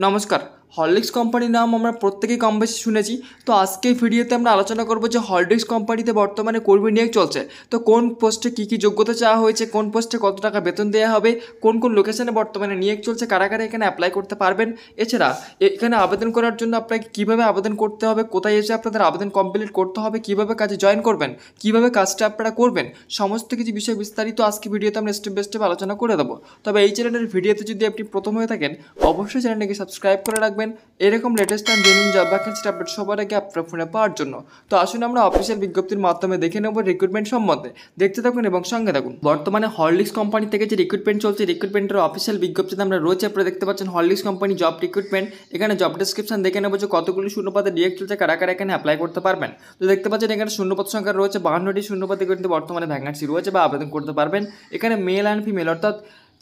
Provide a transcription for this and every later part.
नमस्कार হরলিক্স কোম্পানির নাম আমরা প্রত্যেকেই কম বেশি শুনেছি তো আজকে ভিডিওতে আমরা আলোচনা করব যে হরলিক্স কোম্পানিতে বর্তমানে কর্মী নিয়োগ চলছে তো কোন পোস্টে কী কী যোগ্যতা চাওয়া হয়েছে কোন পোস্টে কত টাকা বেতন দেওয়া হবে কোন কোন লোকেশনে বর্তমানে নিয়োগ চলছে কারা কারা এখানে অ্যাপ্লাই করতে পারবেন এছাড়া এখানে আবেদন করার জন্য আপনাকে কীভাবে আবেদন করতে হবে কোথায় এসে আপনাদের আবেদন কমপ্লিট করতে হবে কীভাবে কাজে জয়েন করবেন কীভাবে কাজটা আপনারা করবেন সমস্ত কিছু বিষয় বিস্তারিত আজকে ভিডিওতে আমরা স্টেপ বাই স্টেপ আলোচনা করে দেবো তবে এই চ্যানেলের ভিডিওতে যদি আপনি প্রথম হয়ে থাকেন অবশ্যই চ্যানেলটিকে সাবস্ক্রাইব করে রাখবেন রাখবেন এরকম লেটেস্ট অ্যান্ড জেনুইন জব ভ্যাকেন্সির আপডেট সবার আগে আপনার ফোনে পাওয়ার জন্য তো আসুন আমরা অফিসিয়াল বিজ্ঞপ্তির মাধ্যমে দেখে নেব রিক্রুটমেন্ট সম্বন্ধে দেখতে থাকুন এবং সঙ্গে থাকুন বর্তমানে হরলিক্স কোম্পানি থেকে যে রিক্রুটমেন্ট চলছে রিক্রুটমেন্টের অফিসিয়াল বিজ্ঞপ্তিতে আমরা রোজ আপনারা দেখতে পাচ্ছেন হরলিক্স কোম্পানি জব রিক্রুটমেন্ট এখানে জব ডিসক্রিপশন দেখে নেব যে কতগুলি শূন্যপাতে ডিরেক্ট চলছে কারা কারা এখানে অ্যাপ্লাই করতে পারবেন তো দেখতে পাচ্ছেন এখানে শূন্যপদ সংখ্যা রয়েছে বাহান্নটি শূন্যপাতে কিন্তু বর্তমানে ভ্যাকান্সি রয়েছে বা আবেদন করতে পারবেন এখানে মেল অ্যান্ড ফিমেল অর্থাৎ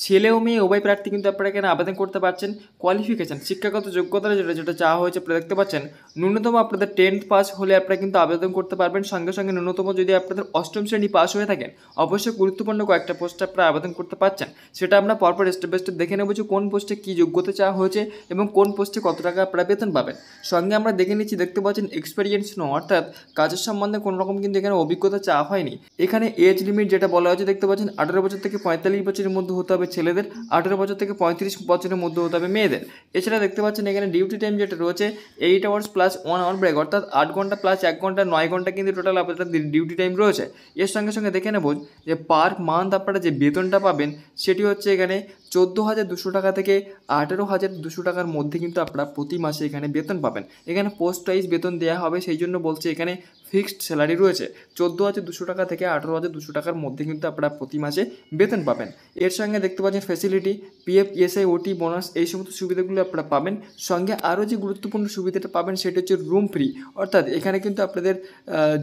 ছেলে ও মেয়ে উভয় প্রার্থী কিন্তু আপনারা এখানে আবেদন করতে পারছেন কোয়ালিফিকেশান শিক্ষাগত যোগ্যতা যেটা যেটা চাওয়া হয়েছে আপনারা দেখতে পাচ্ছেন ন্যূনতম আপনাদের টেন্থ পাস হলে আপনারা কিন্তু আবেদন করতে পারবেন সঙ্গে সঙ্গে ন্যূনতম যদি আপনাদের অষ্টম শ্রেণী পাস হয়ে থাকেন অবশ্যই গুরুত্বপূর্ণ কয়েকটা পোস্টে আপনারা আবেদন করতে পারছেন সেটা আমরা পরপর স্টেপ বাই স্টেপ দেখে নেব যে কোন পোস্টে কী যোগ্যতা চাওয়া হয়েছে এবং কোন পোস্টে কত টাকা আপনারা বেতন পাবেন সঙ্গে আমরা দেখে নিচ্ছি দেখতে পাচ্ছেন এক্সপিরিয়েন্স নো অর্থাৎ কাজের সম্বন্ধে কোনো রকম কিন্তু এখানে অভিজ্ঞতা চাওয়া হয়নি এখানে এজ লিমিট যেটা বলা হয়েছে দেখতে পাচ্ছেন আঠারো বছর থেকে পঁয়তাল্লিশ বছরের মধ্যে হতে হবে ছেলেদের আঠেরো বছর থেকে পঁয়ত্রিশ বছরের মধ্যে হতে হবে মেয়েদের এছাড়া দেখতে পাচ্ছেন এখানে ডিউটি টাইম যেটা রয়েছে eight hours plus one hour break অর্থাৎ আট ঘন্টা প্লাস এক ঘন্টা নয় ঘন্টা কিন্তু টোটাল আপনাদের ডিউটি টাইম রয়েছে এর সঙ্গে সঙ্গে দেখে নেব যে পার মান্থ আপনারা যে বেতনটা পাবেন সেটি হচ্ছে এখানে চোদ্দো হাজার দুশো টাকা থেকে আঠেরো হাজার দুশো টাকার মধ্যে কিন্তু আপনারা প্রতি মাসে এখানে বেতন পাবেন এখানে পোস্ট ওয়াইজ বেতন দেওয়া হবে সেই জন্য বলছে এখানে ফিক্সড স্যালারি রয়েছে চোদ্দো হাজার দুশো টাকা থেকে আঠেরো হাজার দুশো টাকার মধ্যে কিন্তু আপনারা প্রতি মাসে বেতন পাবেন এর সঙ্গে দেখতে পাচ্ছেন facility PF ESI OT bonus এই সমস্ত সুবিধাগুলো আপনারা পাবেন সঙ্গে আরও যে গুরুত্বপূর্ণ সুবিধাটা পাবেন সেটা হচ্ছে রুম ফ্রি অর্থাৎ এখানে কিন্তু আপনাদের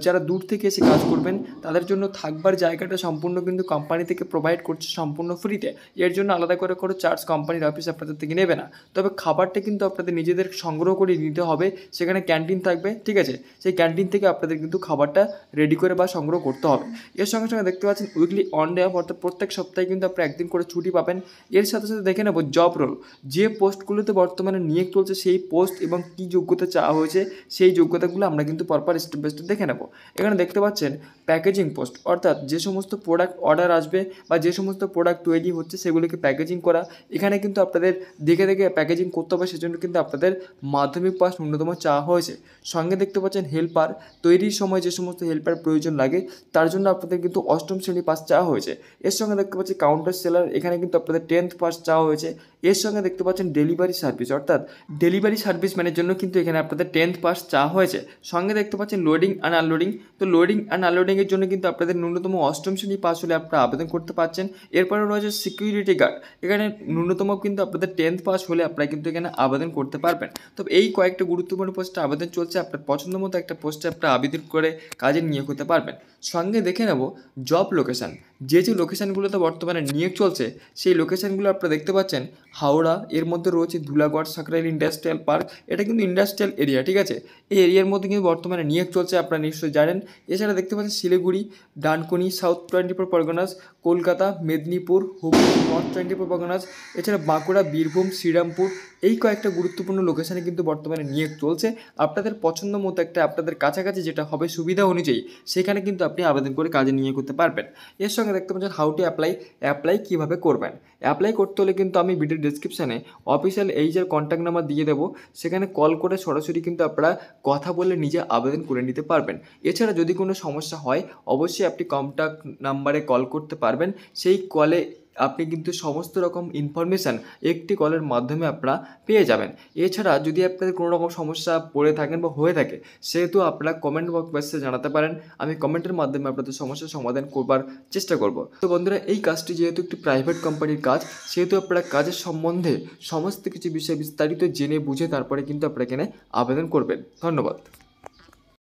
যারা দূর থেকে এসে কাজ করবেন তাদের জন্য থাকবার জায়গাটা সম্পূর্ণ কিন্তু কোম্পানি থেকে প্রোভাইড করছে সম্পূর্ণ ফ্রিতে এর জন্য আলাদা করে কোনো চার্জ কোম্পানির অফিস আপনাদের থেকে নেবে না তবে খাবারটা কিন্তু আপনাদের নিজেদের সংগ্রহ করে নিতে হবে সেখানে ক্যান্টিন থাকবে ঠিক আছে সেই ক্যান্টিন থেকে আপনাদের কিন্তু খাবারটা রেডি করে বা সংগ্রহ করতে হবে এর সঙ্গে সঙ্গে দেখতে পাচ্ছেন উইকলি অন ডে অফ অর্থাৎ প্রত্যেক সপ্তাহে কিন্তু আপনারা একদিন করে ছুটি পাবেন এর সাথে সাথে দেখে নেব জব রোল যে পোস্টগুলোতে বর্তমানে নিয়ে চলছে সেই পোস্ট এবং কী যোগ্যতা চাওয়া হয়েছে সেই যোগ্যতাগুলো আমরা কিন্তু পরপর স্টেপ বাই স্টেপ দেখে নেব এখানে দেখতে পাচ্ছেন প্যাকেজিং পোস্ট অর্থাৎ যে সমস্ত প্রোডাক্ট অর্ডার আসবে বা যে সমস্ত প্রোডাক্ট তৈরি হচ্ছে সেগুলোকে প্যাকেজ প্যাকেজিং করা এখানে কিন্তু আপনাদের দেখে দেখে প্যাকেজিং করতে হবে সেজন্য কিন্তু আপনাদের মাধ্যমিক পাস ন্যূনতম চাওয়া হয়েছে সঙ্গে দেখতে পাচ্ছেন হেল্পার তৈরির সময় যে সমস্ত হেল্পার প্রয়োজন লাগে তার জন্য আপনাদের কিন্তু অষ্টম শ্রেণী পাস চাওয়া হয়েছে এর সঙ্গে দেখতে পাচ্ছি কাউন্টার সেলার এখানে কিন্তু আপনাদের টেন্থ পাস চাওয়া হয়েছে এর সঙ্গে দেখতে পাচ্ছেন ডেলিভারি সার্ভিস অর্থাৎ ডেলিভারি সার্ভিস ম্যানের জন্য কিন্তু এখানে আপনাদের টেন্থ পাস চা হয়েছে সঙ্গে দেখতে পাচ্ছেন লোডিং অ্যান্ড আনলোডিং তো লোডিং অ্যান্ড আনলোডিংয়ের জন্য কিন্তু আপনাদের ন্যূনতম অষ্টম শ্রেণী পাস হলে আপনারা আবেদন করতে পারছেন এরপরে রয়েছে সিকিউরিটি গার্ড এখানে ন্যূনতম কিন্তু আপনাদের টেন্থ পাস হলে আপনারা কিন্তু এখানে আবেদন করতে পারবেন তো এই কয়েকটা গুরুত্বপূর্ণ পোস্টে আবেদন চলছে আপনার পছন্দ মতো একটা পোস্টে আপনারা আবেদন করে কাজে নিয়োগ হতে পারবেন সঙ্গে দেখে নেব জব লোকেশান যে যে লোকেশানগুলোতে বর্তমানে নিয়োগ চলছে সেই লোকেশানগুলো আপনারা দেখতে পাচ্ছেন হাওড়া এর মধ্যে রয়েছে ধুলাগড় সাকরাইল ইন্ডাস্ট্রিয়াল পার্ক এটা কিন্তু ইন্ডাস্ট্রিয়াল এরিয়া ঠিক আছে এই এরিয়ার মধ্যে কিন্তু বর্তমানে নিয়োগ চলছে আপনারা নিশ্চয়ই জানেন এছাড়া দেখতে পাচ্ছেন Siliguri Dankuni south twenty four Parganas Kolkata Medinipur Hooghly north twenty four Parganas এছাড়া বাঁকুড়া বীরভূম শ্রীরামপুর এই কয়েকটা গুরুত্বপূর্ণ লোকেশানে কিন্তু বর্তমানে নিয়োগ চলছে আপনাদের পছন্দ মতো একটা আপনাদের কাছাকাছি যেটা হবে সুবিধা অনুযায়ী সেখানে কিন্তু আপনি আবেদন করে কাজে নিয়ে করতে পারবেন এর সঙ্গে দেখতে পাচ্ছেন হাউ টু অ্যাপ্লাই অ্যাপ্লাই কীভাবে করবেন অ্যাপ্লাই করতে হলে কিন্তু আমি ভিডিও ডিসক্রিপশানে অফিসিয়াল এইচের কন্ট্যাক্ট নাম্বার দিয়ে দেবো সেখানে কল করে সরাসরি কিন্তু আপনারা কথা বলে নিজে আবেদন করে নিতে পারবেন এছাড়া যদি কোনো সমস্যা হয় অবশ্যই আপনি কন্ট্যাক্ট নাম্বারে কল করতে পারবেন সেই কলে আপনি কিন্তু সমস্ত রকম ইনফরমেশান একটি কলের মাধ্যমে আপনারা পেয়ে যাবেন এছাড়া যদি আপনাদের কোনো রকম সমস্যা পড়ে থাকেন বা হয়ে থাকে সেহেতু আপনারা কমেন্ট বক্সে জানাতে পারেন আমি কমেন্টের মাধ্যমে আপনাদের সমস্যার সমাধান করবার চেষ্টা করব তো বন্ধুরা এই কাজটি যেহেতু একটি প্রাইভেট কোম্পানির কাজ সেহেতু আপনারা কাজের সম্বন্ধে সমস্ত কিছু বিষয়ে বিস্তারিত জেনে বুঝে তারপরে কিন্তু আপনারা এখানে আবেদন করবেন ধন্যবাদ